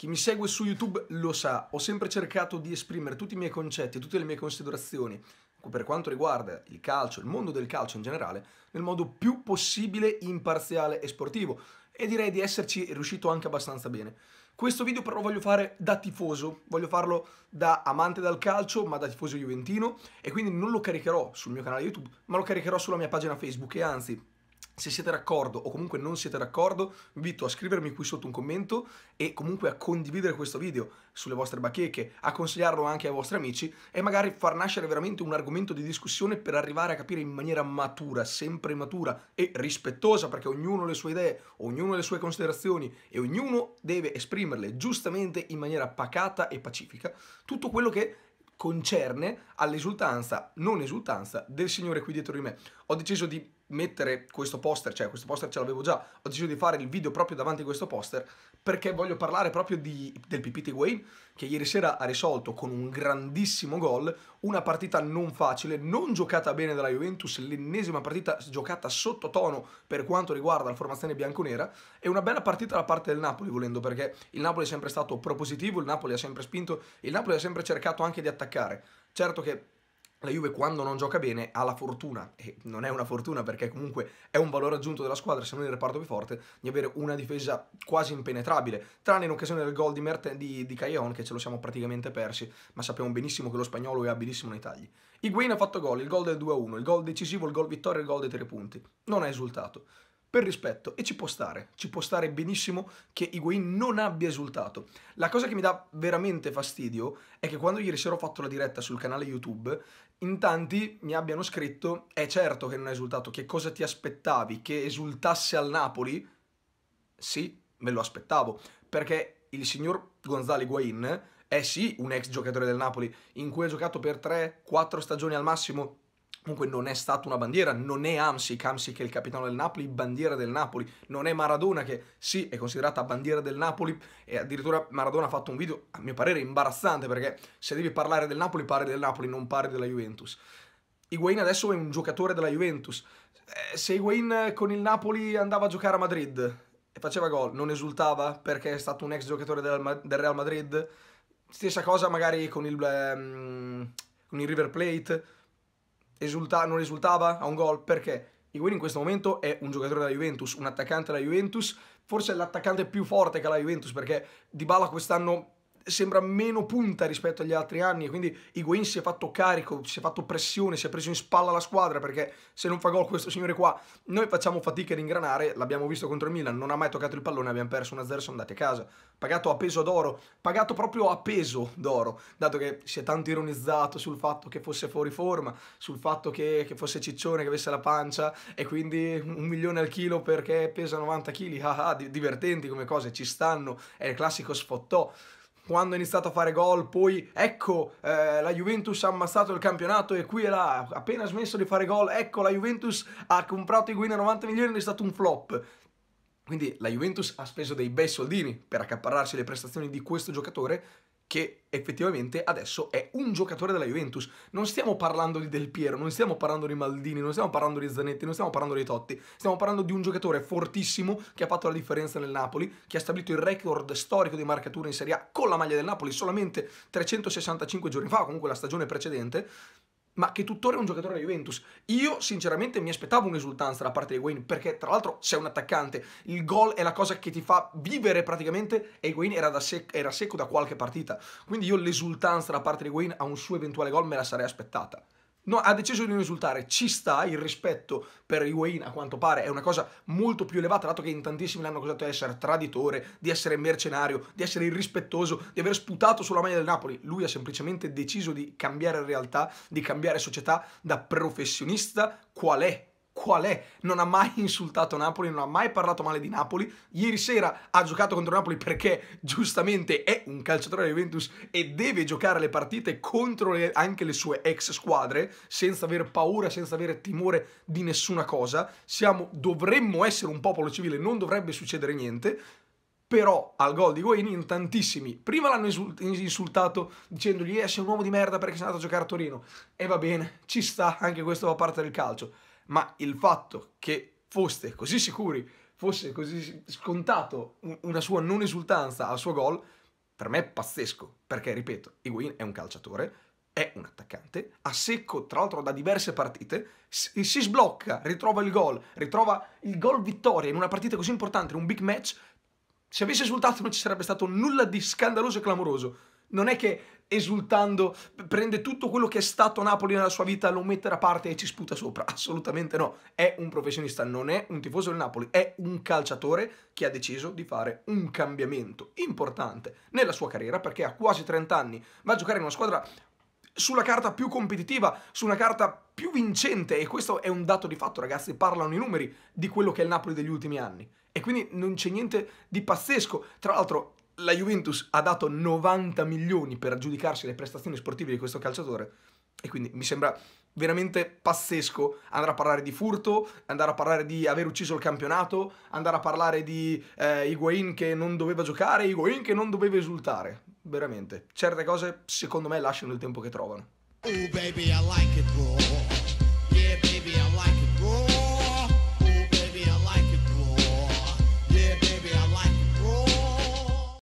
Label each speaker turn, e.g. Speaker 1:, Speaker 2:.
Speaker 1: Chi mi segue su YouTube lo sa, ho sempre cercato di esprimere tutti i miei concetti, tutte le mie considerazioni per quanto riguarda il calcio, il mondo del calcio in generale, nel modo più possibile imparziale e sportivo e direi di esserci riuscito anche abbastanza bene. Questo video però voglio fare da tifoso, voglio farlo da amante del calcio, ma da tifoso juventino e quindi non lo caricherò sul mio canale YouTube, ma lo caricherò sulla mia pagina Facebook e anzi se siete d'accordo o comunque non siete d'accordo, vi invito a scrivermi qui sotto un commento e comunque a condividere questo video sulle vostre bacheche, a consigliarlo anche ai vostri amici e magari far nascere veramente un argomento di discussione per arrivare a capire in maniera matura, sempre matura e rispettosa perché ognuno ha le sue idee, ognuno ha le sue considerazioni e ognuno deve esprimerle giustamente in maniera pacata e pacifica tutto quello che concerne all'esultanza, non esultanza del Signore qui dietro di me. Ho deciso di mettere questo poster, cioè questo poster ce l'avevo già, ho deciso di fare il video proprio davanti a questo poster perché voglio parlare proprio di, del PPT Wayne che ieri sera ha risolto con un grandissimo gol una partita non facile, non giocata bene dalla Juventus, l'ennesima partita giocata sottotono per quanto riguarda la formazione bianconera e una bella partita da parte del Napoli volendo perché il Napoli è sempre stato propositivo, il Napoli ha sempre spinto, il Napoli ha sempre cercato anche di attaccare. Certo che la Juve quando non gioca bene ha la fortuna, e non è una fortuna perché comunque è un valore aggiunto della squadra se non il reparto più forte, di avere una difesa quasi impenetrabile, tranne in occasione del gol di, Merte, di, di Callejon che ce lo siamo praticamente persi, ma sappiamo benissimo che lo spagnolo è abilissimo nei tagli. Higuain ha fatto gol, il gol del 2-1, il gol decisivo, il gol vittoria, il gol dei tre punti. Non ha esultato per rispetto e ci può stare, ci può stare benissimo che Higuain non abbia esultato. La cosa che mi dà veramente fastidio è che quando ieri sera ho fatto la diretta sul canale YouTube, in tanti mi abbiano scritto "È certo che non ha esultato, che cosa ti aspettavi che esultasse al Napoli?" Sì, me lo aspettavo, perché il signor Gonzalo Higuain è sì un ex giocatore del Napoli in cui ha giocato per 3-4 stagioni al massimo Comunque non è stata una bandiera, non è Amsic, Amsic è il capitano del Napoli, bandiera del Napoli, non è Maradona che sì è considerata bandiera del Napoli e addirittura Maradona ha fatto un video a mio parere imbarazzante perché se devi parlare del Napoli parli del Napoli, non parli della Juventus. Higuain adesso è un giocatore della Juventus, eh, se Higuain con il Napoli andava a giocare a Madrid e faceva gol, non esultava perché è stato un ex giocatore del, Real Madrid, stessa cosa magari con il, ehm, con il River Plate esulta- non risultava a un gol perché Higuain in questo momento è un giocatore della Juventus, un attaccante della Juventus, forse l'attaccante più forte che ha la Juventus perché Dybala quest'anno sembra meno punta rispetto agli altri anni, quindi Higuain si è fatto carico, si è fatto pressione, si è preso in spalla la squadra, perché se non fa gol questo signore qua, noi facciamo fatica ad ingranare, l'abbiamo visto contro il Milan, non ha mai toccato il pallone, abbiamo perso 1-0, sono andati a casa, pagato a peso d'oro, pagato proprio a peso d'oro, dato che si è tanto ironizzato sul fatto che fosse fuori forma, sul fatto che, che fosse ciccione, che avesse la pancia, e quindi un milione al chilo perché pesa 90 kg, ah, ah, divertenti come cose, ci stanno, è il classico sfottò quando ha iniziato a fare gol, poi ecco eh, la Juventus ha ammassato il campionato e qui e là, appena smesso di fare gol, ecco la Juventus ha comprato Higuain a 90 milioni ed è stato un flop. Quindi la Juventus ha speso dei bei soldini per accaparrarsi le prestazioni di questo giocatore che effettivamente adesso è un giocatore della Juventus. Non stiamo parlando di Del Piero, non stiamo parlando di Maldini, non stiamo parlando di Zanetti, non stiamo parlando di Totti. Stiamo parlando di un giocatore fortissimo che ha fatto la differenza nel Napoli, che ha stabilito il record storico di marcature in Serie A con la maglia del Napoli solamente 365 giorni fa, comunque la stagione precedente ma che tuttora è un giocatore della Juventus. Io sinceramente mi aspettavo un'esultanza da parte di Wayne, perché tra l'altro sei un attaccante, il gol è la cosa che ti fa vivere praticamente e Wayne era, sec era secco da qualche partita. Quindi io l'esultanza da parte di Wayne a un suo eventuale gol me la sarei aspettata. No, ha deciso di non esultare, ci sta, il rispetto per Higuain a quanto pare è una cosa molto più elevata, dato che in tantissimi l'hanno accusato di essere traditore, di essere mercenario, di essere irrispettoso, di aver sputato sulla maglia del Napoli. Lui ha semplicemente deciso di cambiare realtà, di cambiare società da professionista qual è qual è? Non ha mai insultato Napoli, non ha mai parlato male di Napoli. Ieri sera ha giocato contro Napoli perché giustamente è un calciatore della Juventus e deve giocare le partite contro le, anche le sue ex squadre senza aver paura, senza avere timore di nessuna cosa. Siamo, dovremmo essere un popolo civile, non dovrebbe succedere niente però al gol di Goini in tantissimi prima l'hanno insultato dicendogli eh, sei un uomo di merda perché sei andato a giocare a Torino e va bene, ci sta, anche questo fa parte del calcio ma il fatto che foste così sicuri, fosse così scontato una sua non esultanza al suo gol, per me è pazzesco, perché ripeto, Higuain è un calciatore, è un attaccante, a secco tra l'altro da diverse partite, si, si sblocca, ritrova il gol, ritrova il gol vittoria in una partita così importante, in un big match, se avesse esultato non ci sarebbe stato nulla di scandaloso e clamoroso, non è che esultando prende tutto quello che è stato Napoli nella sua vita, lo mette da parte e ci sputa sopra. Assolutamente no. È un professionista, non è un tifoso del Napoli, è un calciatore che ha deciso di fare un cambiamento importante nella sua carriera perché ha quasi 30 anni va a giocare in una squadra sulla carta più competitiva, su una carta più vincente e questo è un dato di fatto ragazzi, parlano i numeri di quello che è il Napoli degli ultimi anni e quindi non c'è niente di pazzesco, tra l'altro la Juventus ha dato 90 milioni per aggiudicarsi le prestazioni sportive di questo calciatore e quindi mi sembra veramente pazzesco andare a parlare di furto, andare a parlare di aver ucciso il campionato, andare a parlare di eh, Higuain che non doveva giocare, Higuain che non doveva esultare. Veramente, certe cose secondo me lasciano il tempo che trovano. Oh baby, I like it, bro. Yeah, baby, I like it.